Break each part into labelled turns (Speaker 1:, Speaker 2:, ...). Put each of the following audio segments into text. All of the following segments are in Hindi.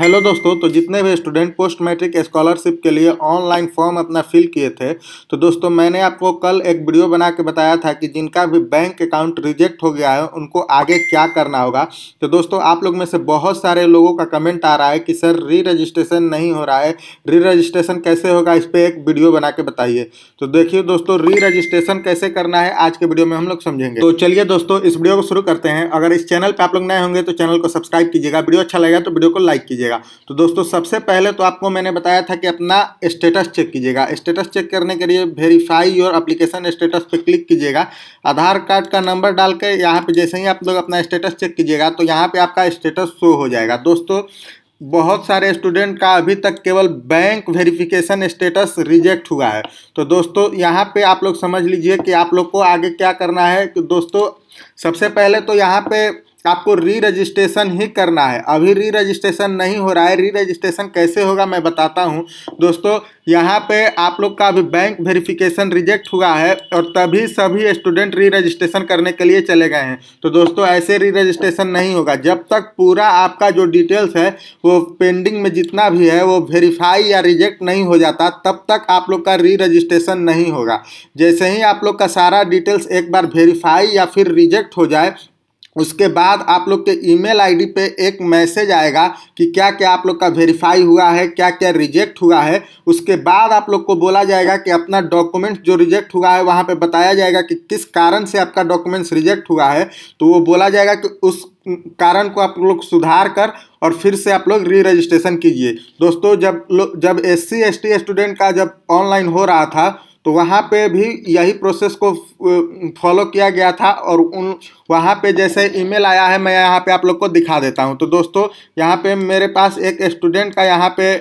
Speaker 1: हेलो दोस्तों तो जितने भी स्टूडेंट पोस्ट मैट्रिक स्कॉलरशिप के लिए ऑनलाइन फॉर्म अपना फिल किए थे तो दोस्तों मैंने आपको कल एक वीडियो बना के बताया था कि जिनका भी बैंक अकाउंट रिजेक्ट हो गया है उनको आगे क्या करना होगा तो दोस्तों आप लोग में से बहुत सारे लोगों का कमेंट आ रहा है कि सर री रजिस्ट्रेशन नहीं हो रहा है री रजिस्ट्रेशन कैसे होगा इस पर एक वीडियो बना के बताइए तो देखिए दोस्तों री रजिस्ट्रेशन कैसे करना है आज के वीडियो में हम लोग समझेंगे तो चलिए दोस्तों इस वीडियो को शुरू करते हैं अगर इस चैनल पर आप लोग नए होंगे तो चैनल को सब्सक्राइब कीजिएगा वीडियो अच्छा लगेगा तो वीडियो को लाइक कीजिएगा कीजिएगा तो दोस्तों सबसे पहले तो आपको मैंने बताया था कि अपना स्टेटस चेक कीजिएगा स्टेटस चेक करने के लिए वेरीफाई योर अप्लीकेशन स्टेटस पे क्लिक कीजिएगा आधार कार्ड का नंबर डाल के यहाँ पर जैसे ही आप लोग अपना स्टेटस चेक कीजिएगा तो यहाँ पर आपका स्टेटस शो हो जाएगा दोस्तों बहुत सारे स्टूडेंट का अभी तक केवल बैंक वेरिफिकेशन स्टेटस रिजेक्ट हुआ है तो दोस्तों यहाँ पे आप लोग समझ लीजिए कि आप लोग को आगे क्या करना है कि दोस्तों सबसे पहले तो यहाँ पे आपको री रजिस्ट्रेशन ही करना है अभी री रजिस्ट्रेशन नहीं हो रहा है री रजिस्ट्रेशन कैसे होगा मैं बताता हूँ दोस्तों यहाँ पे आप लोग का अभी बैंक वेरिफिकेशन रिजेक्ट हुआ है और तभी सभी स्टूडेंट री रजिस्ट्रेशन करने के लिए चले गए हैं तो दोस्तों ऐसे री रजिस्ट्रेशन नहीं होगा जब तक पूरा आपका जो डिटेल्स है वो पेंडिंग में जितना भी है वो वेरीफाई या रिजेक्ट नहीं हो जाता तब तक आप लोग का री रजिस्ट्रेशन नहीं होगा जैसे ही आप लोग का सारा डिटेल्स एक बार वेरीफाई या फिर रिजेक्ट हो जाए उसके बाद आप लोग के ईमेल आईडी पे एक मैसेज आएगा कि क्या क्या आप लोग का वेरीफाई हुआ है क्या क्या रिजेक्ट हुआ है उसके बाद आप लोग को बोला जाएगा कि अपना डॉक्यूमेंट जो रिजेक्ट हुआ है वहाँ पे बताया जाएगा कि किस कारण से आपका डॉक्यूमेंट्स रिजेक्ट हुआ है तो वो बोला जाएगा कि उस कारण को आप लोग सुधार कर और फिर से आप लोग री रजिस्ट्रेशन कीजिए दोस्तों जब जब एस सी स्टूडेंट का जब ऑनलाइन हो रहा था तो वहाँ पे भी यही प्रोसेस को फॉलो किया गया था और उन वहाँ पे जैसे ईमेल आया है मैं यहाँ पे आप लोग को दिखा देता हूँ तो दोस्तों यहाँ पे मेरे पास एक स्टूडेंट का यहाँ पे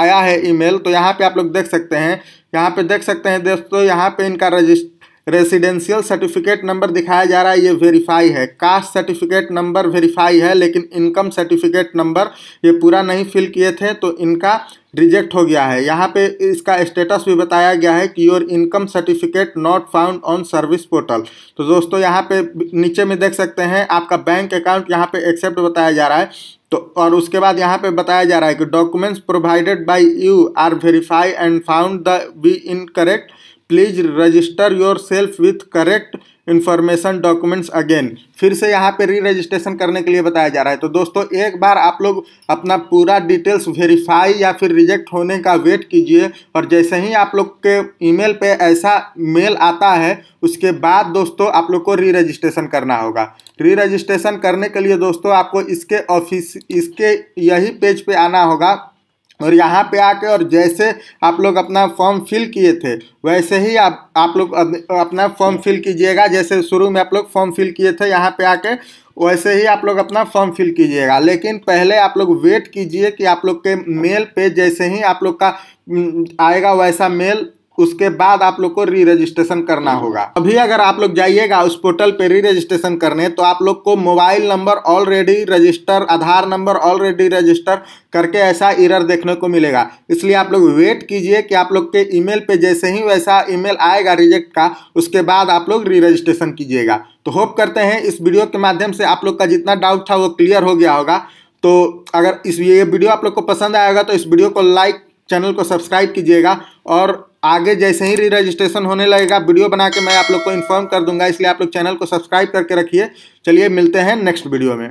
Speaker 1: आया है ईमेल तो यहाँ पे आप लोग देख सकते हैं यहाँ पे देख सकते हैं दोस्तों यहाँ पे इनका रजिस्ट रेसिडेंशियल सर्टिफिकेट नंबर दिखाया जा रहा है ये वेरीफाई है कास्ट सर्टिफिकेट नंबर वेरीफाई है लेकिन इनकम सर्टिफिकेट नंबर ये पूरा नहीं फिल किए थे तो इनका रिजेक्ट हो गया है यहाँ पे इसका स्टेटस भी बताया गया है कि your income certificate not found on service portal तो दोस्तों यहाँ पे नीचे में देख सकते हैं आपका बैंक अकाउंट यहाँ पे एक्सेप्ट बताया जा रहा है तो और उसके बाद यहाँ पे बताया जा रहा है कि documents provided by you are verify and found the be incorrect please register yourself with correct information documents again फिर से यहाँ पे री रजिस्ट्रेशन करने के लिए बताया जा रहा है तो दोस्तों एक बार आप लोग अपना पूरा डिटेल्स वेरीफाई या फिर रिजेक्ट होने का वेट कीजिए और जैसे ही आप लोग के ईमेल पे ऐसा मेल आता है उसके बाद दोस्तों आप लोग को री रजिस्ट्रेशन करना होगा री रजिस्ट्रेशन करने के लिए दोस्तों आपको इसके ऑफिस इसके यही पेज पे आना होगा और यहाँ पे आके और जैसे आप लोग अपना फॉर्म फिल किए थे वैसे ही आप आप लोग अपना फॉर्म फिल कीजिएगा जैसे शुरू में आप लोग फॉर्म फिल किए थे यहाँ पे आके वैसे ही आप लोग अपना फॉर्म फिल कीजिएगा लेकिन पहले आप लोग वेट कीजिए कि आप लोग के मेल पे जैसे ही आप लोग का आएगा वैसा मेल उसके बाद आप लोग को री रजिस्ट्रेशन करना होगा अभी अगर आप लोग जाइएगा उस पोर्टल पे री रजिस्ट्रेशन करने तो आप लोग को mobile number already register Aadhaar number already register करके ऐसा इरर देखने को मिलेगा इसलिए आप लोग वेट कीजिए कि आप लोग के ईमेल पे जैसे ही वैसा ईमेल आएगा रिजेक्ट का उसके बाद आप लोग री रजिस्ट्रेशन कीजिएगा तो होप करते हैं इस वीडियो के माध्यम से आप लोग का जितना डाउट था वो क्लियर हो गया होगा तो अगर इस ये वीडियो आप लोग को पसंद आएगा तो इस वीडियो को लाइक चैनल को सब्सक्राइब कीजिएगा और आगे जैसे ही री रजिस्ट्रेशन होने लगेगा वीडियो बना के मैं आप लोग को इन्फॉर्म कर दूंगा इसलिए आप लोग चैनल को सब्सक्राइब करके रखिए चलिए मिलते हैं नेक्स्ट वीडियो में